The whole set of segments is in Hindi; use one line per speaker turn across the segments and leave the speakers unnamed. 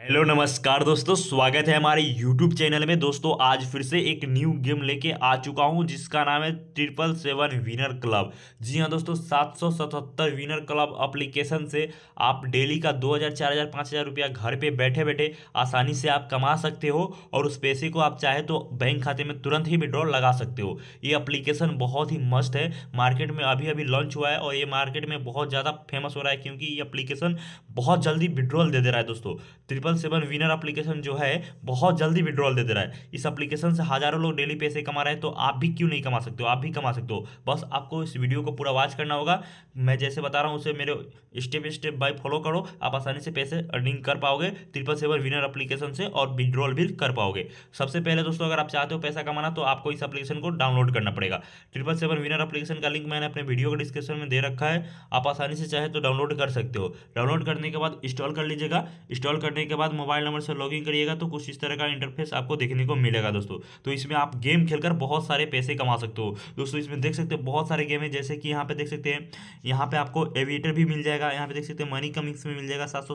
हेलो नमस्कार दोस्तों स्वागत है हमारे यूट्यूब चैनल में दोस्तों आज फिर से एक न्यू गेम लेके आ चुका हूं जिसका नाम है ट्रिपल सेवन विनर क्लब जी हां दोस्तों सात सौ सतहत्तर विनर क्लब एप्लीकेशन से आप डेली का दो हज़ार चार हज़ार पाँच हज़ार रुपया घर पे बैठे बैठे आसानी से आप कमा सकते हो और उस पैसे को आप चाहे तो बैंक खाते में तुरंत ही विड्रॉ लगा सकते हो ये अप्लीकेशन बहुत ही मस्त है मार्केट में अभी अभी लॉन्च हुआ है और ये मार्केट में बहुत ज़्यादा फेमस हो रहा है क्योंकि ये अप्लीकेशन बहुत जल्दी विड्रॉल दे दे रहा है दोस्तों ट्रिपल सेवन विनर अप्लीकेशन जो है बहुत जल्दी विड्रॉल दे दे रहा है इस अप्लीकेशन से हजारों लोग डेली पैसे कमा रहे हैं तो आप भी क्यों नहीं कमा सकते हो आप भी कमा सकते हो बस आपको इस वीडियो को पूरा वॉच करना होगा मैं जैसे बता रहा हूँ उसे मेरे स्टेप स्टेप बाय फॉलो करो आप आसानी से पैसे अर्निंग कर पाओगे ट्रिपल सेवन विनर अप्लीकेशन से और विड्रॉल भी कर पाओगे सबसे पहले दोस्तों अगर आप चाहते हो पैसा कमाना तो आपको इस अप्लीकेशन को डाउनलोड करना पड़ेगा ट्रिपल सेवन विनर अप्लीकेशन का लिंक मैंने अपने वीडियो के डिस्क्रिप्शन में दे रखा है आप आसानी से चाहे तो डाउनलोड कर सकते हो डाउनलोड करने करने के बाद इंस्टॉल कर लीजिएगा इंस्टॉल करने के बाद मोबाइल नंबर से लॉगिन करिएगा तो कुछ इस तरह का इंटरफेस आपको देखने को मिलेगा दोस्तों तो इसमें आप गेम खेलकर बहुत सारे पैसे कमा सकते हो दोस्तों इसमें देख सकते हो बहुत सारे गेम है जैसे कि यहाँ पे देख सकते हैं यहाँ पे आपको एविएटर भी मिल जाएगा यहाँ पे देख सकते हैं मनी कमिंग्स में मिल जाएगा सात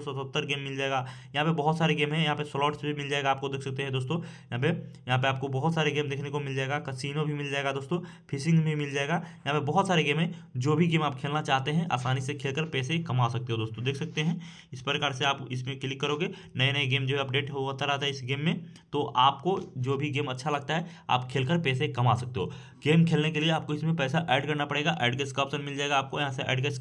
गेम मिल जाएगा यहाँ पे बहुत सारे गेम है यहाँ पे स्लॉट्स भी मिल जाएगा आपको देख सकते हैं दोस्तों यहाँ पे यहाँ पे आपको बहुत सारे गेम देखने को मिल जाएगा कसिनो भी मिल जाएगा दोस्तों फिशिंग भी मिल जाएगा यहाँ पे बहुत सारे गेम है जो भी गेम आप खेलना चाहते हैं आसानी से खेलकर पैसे कमा सकते हो दोस्तों देख सकते हैं इस प्रकार से आप इसमें क्लिक करोगे नए नए गेम जो अपडेट होता रहता है इस गेम में तो आपको जो भी गेम अच्छा लगता है आप खेलकर पैसे कमा सकते हो गेम खेलने के लिए आपको इसमें पैसा ऐड करना पड़ेगा ऐड गेस का ऑप्शन मिल जाएगा आपको यहाँ से ऐड गेस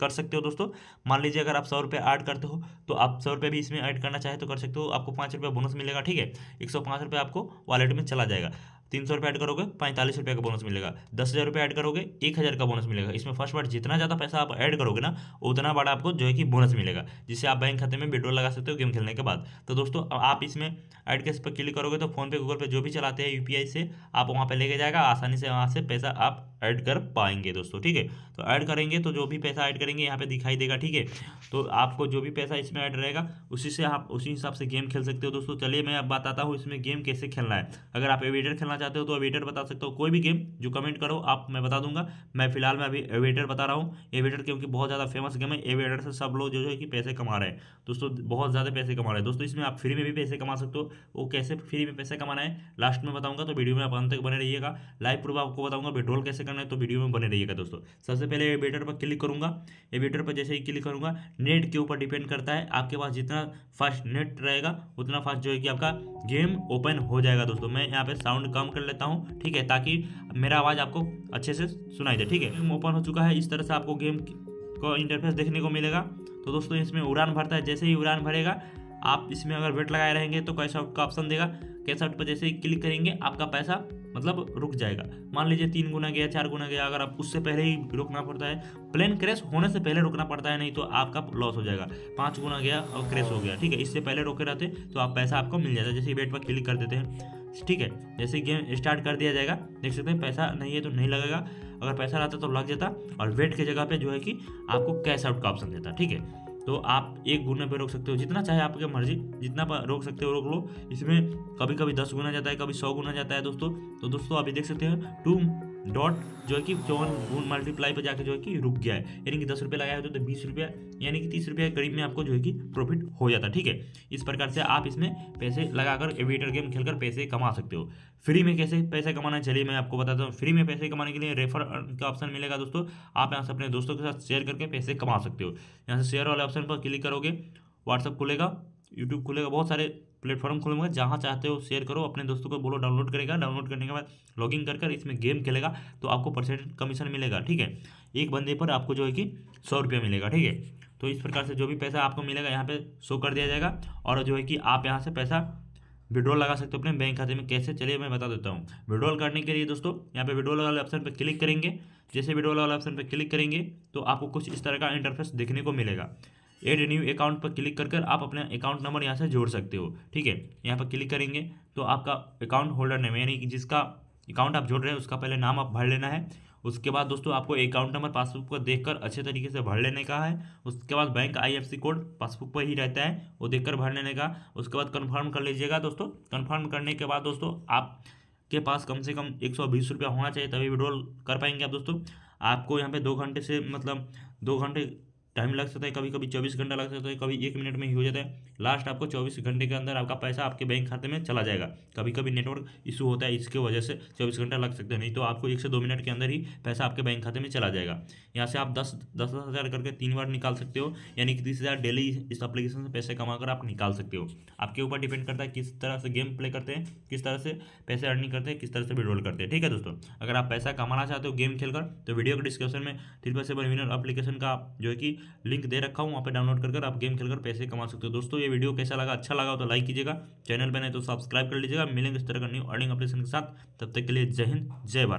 कर सकते हो दोस्तों मान लीजिए अगर आप सौ रुपये ऐड करते हो तो आप सौ रुपये भी इसमें ऐड करना चाहे तो कर सकते हो आपको पाँच रुपये बोनस मिलेगा ठीक है एक सौ पाँच रुपये आपको वॉलेट में चला जाएगा तीन सौ रुपये ऐड करोगे पैंतालीस रुपये का बोनस मिलेगा दस हज़ार रुपये ऐड करोगे एक हज़ार का बोनस मिलेगा इसमें फर्स्ट बार जितना ज़्यादा पैसा आप ऐड करोगे ना उतना बड़ा आपको जो है कि बोनस मिलेगा जिससे आप बैंक खाते में विड्रॉल लगा सकते हो गेम खेलने के बाद तो दोस्तों आप इसमें ऐड कैश पर क्लिक करोगे तो फोनपे गूगल पे जो भी चलाते हैं यू से आप वहाँ पर लेके जाएगा आसानी से वहाँ से पैसा आप ऐड कर पाएंगे दोस्तों ठीक है तो ऐड करेंगे तो जो भी पैसा ऐड करेंगे यहाँ पे दिखाई देगा ठीक है तो आपको जो भी पैसा इसमें ऐड रहेगा उसी से आप उसी हिसाब से गेम खेल सकते हो दोस्तों चलिए मैं अब बताता हूँ इसमें गेम कैसे खेलना है अगर आप एविडर खेलना चाहते हो तो एवेटर बता सकते हो कोई भी गेम जो कमेंट करो आप मैं बता दूंगा मैं फिलहाल मैं अभी एवेटर बता रहा हूँ एवेटर क्योंकि बहुत ज़्यादा फेमस गेम है एवेटर से सब लोग जो है कि पैसे कमा रहे हैं दोस्तों बहुत ज़्यादा पैसे कमा रहे हैं दोस्तों इसमें आप फ्री में भी पैसे कमा सकते हो वो कैसे फ्री में पैसे कमाना है लास्ट में बताऊँगा तो वीडियो में आप अंत तक बने रहिएगा लाइव प्रूफ आपको बताऊँगा विड्रोल कैसे करना है तो वीडियो में बने रहिएगा दोस्तों सबसे पहले एवेटर पर क्लिक करूँगा एवेटर पर जैसे ही क्लिक करूँगा नेट के ऊपर डिपेंड करता है आपके पास जितना फास्ट नेट रहेगा उतना फास्ट जो है कि आपका गेम ओपन हो जाएगा दोस्तों मैं यहाँ पे साउंड कम कर लेता हूँ ठीक है ताकि मेरा आवाज़ आपको अच्छे से सुनाई दे ठीक है गेम ओपन हो चुका है इस तरह से आपको गेम को इंटरफेस देखने को मिलेगा तो दोस्तों इसमें उड़ान भरता है जैसे ही उड़ान भरेगा आप इसमें अगर वेट लगाए रहेंगे तो कैश आउट का ऑप्शन देगा कैश आउट पर जैसे ही क्लिक करेंगे आपका पैसा मतलब रुक जाएगा मान लीजिए तीन गुना गया चार गुना गया अगर आप उससे पहले ही रुकना पड़ता है प्लेन क्रैश होने से पहले रुकना पड़ता है नहीं तो आपका लॉस हो जाएगा पाँच गुना गया और क्रैश हो गया ठीक है इससे पहले रोके रहते तो आप पैसा आपको मिल जाता है जैसे ही वेट पर क्लिक कर देते हैं ठीक है जैसे गेम स्टार्ट कर दिया जाएगा देख सकते हैं पैसा नहीं है तो नहीं लगेगा अगर पैसा रहता तो लग जाता और वेट की जगह पे जो है कि आपको कैश आउट का ऑप्शन देता ठीक है तो आप एक गुना पे रोक सकते हो जितना चाहे आपके मर्जी जितना पर रोक सकते हो रोक लो इसमें कभी कभी दस गुना जाता है कभी सौ गुना जाता है दोस्तों तो दोस्तों अभी देख सकते हैं टू डॉट जो है कि चौवन गुण मल्टीप्लाई पर जाकर जो है कि रुक गया है यानी कि दस रुपये लगाया होता तो बीस रुपया यानी कि तीस रुपये करीब में आपको जो है कि प्रॉफिट हो जाता ठीक है इस प्रकार से आप इसमें पैसे लगाकर एविएटर गेम खेलकर पैसे कमा सकते हो फ्री में कैसे पैसे कमाना चलिए मैं आपको बताता हूँ फ्री में पैसे कमाने के लिए रेफर का ऑप्शन मिलेगा दोस्तों आप यहाँ से अपने दोस्तों के साथ शेयर करके पैसे कमा सकते हो यहाँ से शेयर वाले ऑप्शन पर क्लिक करोगे व्हाट्सअप खुलेगा यूट्यूब खुलेगा बहुत सारे प्लेटफॉर्म खोलूंगा जहाँ चाहते हो शेयर करो अपने दोस्तों को बोलो डाउनलोड करेगा डाउनलोड करने के बाद लॉगिन कर कर इसमें गेम खेलेगा तो आपको परसेंट कमीशन मिलेगा ठीक है एक बंदे पर आपको जो है कि सौ रुपया मिलेगा ठीक है तो इस प्रकार से जो भी पैसा आपको मिलेगा यहाँ पे शो कर दिया जाएगा और जो है कि आप यहाँ से पैसा विड्रॉल लगा सकते हो अपने बैंक खाते में कैसे चलिए मैं बता देता हूँ विड्रॉल करने के लिए दोस्तों यहाँ पे विड्रॉल वाले ऑप्शन पर क्लिक करेंगे जैसे विड्रॉल वाले ऑप्शन पर क्लिक करेंगे तो आपको कुछ इस तरह का इंटरफेस देखने को मिलेगा एड न्यू अकाउंट पर क्लिक कर कर आप अपना अकाउंट नंबर यहाँ से जोड़ सकते हो ठीक है यहाँ पर क्लिक करेंगे तो आपका अकाउंट होल्डर नेम यानी कि जिसका अकाउंट आप जोड़ रहे हैं उसका पहले नाम आप भर लेना है उसके बाद दोस्तों आपको अकाउंट नंबर पासबुक पर देखकर अच्छे तरीके से भर लेने का है उसके बाद बैंक सी कोड पासबुक पर ही रहता है वो देखकर भर लेने का उसके बाद कंफर्म कर लीजिएगा दोस्तों कंफर्म करने के बाद दोस्तों आप के पास कम से कम एक सौ बीस रुपया होना चाहिए तभी विड्रॉल कर पाएंगे आप दोस्तों आपको यहाँ पे दो घंटे से मतलब दो घंटे टाइम लग सकता है कभी कभी चौबीस घंटा लग सकता है कभी एक मिनट में ही हो जाता है लास्ट आपको चौबीस घंटे के अंदर आपका पैसा आपके बैंक खाते में चला जाएगा कभी कभी नेटवर्क इशू होता है इसके वजह से चौबीस घंटा लग सकता है नहीं तो आपको एक से दो मिनट के अंदर ही पैसा आपके बैंक खाते में चला जाएगा यहाँ से आप दस दस दस हज़ार करके तीन बार निकाल सकते हो यानी कि तीस हज़ार डेली इस अप्लीकेशन से पैसे कमा आप निकाल सकते हो आपके ऊपर डिपेंड करता है किस तरह से गेम प्ले करते हैं किस तरह से पैसे अर्निंग करते हैं किस तरह से विड्रॉल करते हैं ठीक है दोस्तों अगर आप पैसा कमाना चाहते हो गेम खेलकर तो वीडियो के डिस्क्रिप्शन में पैसे बन विनर अप्लीकेशन का जो है कि लिंक दे रखा हूँ वहाँ पर डाउनलोड कर आप गेम खेलकर पैसे कमा सकते हो दोस्तों ये वीडियो कैसा लगा अच्छा लगा तो लाइक कीजिएगा चैनल पर नहीं तो सब्सक्राइब कर लीजिएगा मिलेंगे इस तरह का न्यू अर्निंग अपडेशन के साथ तब तक के लिए जय हिंद जय भारत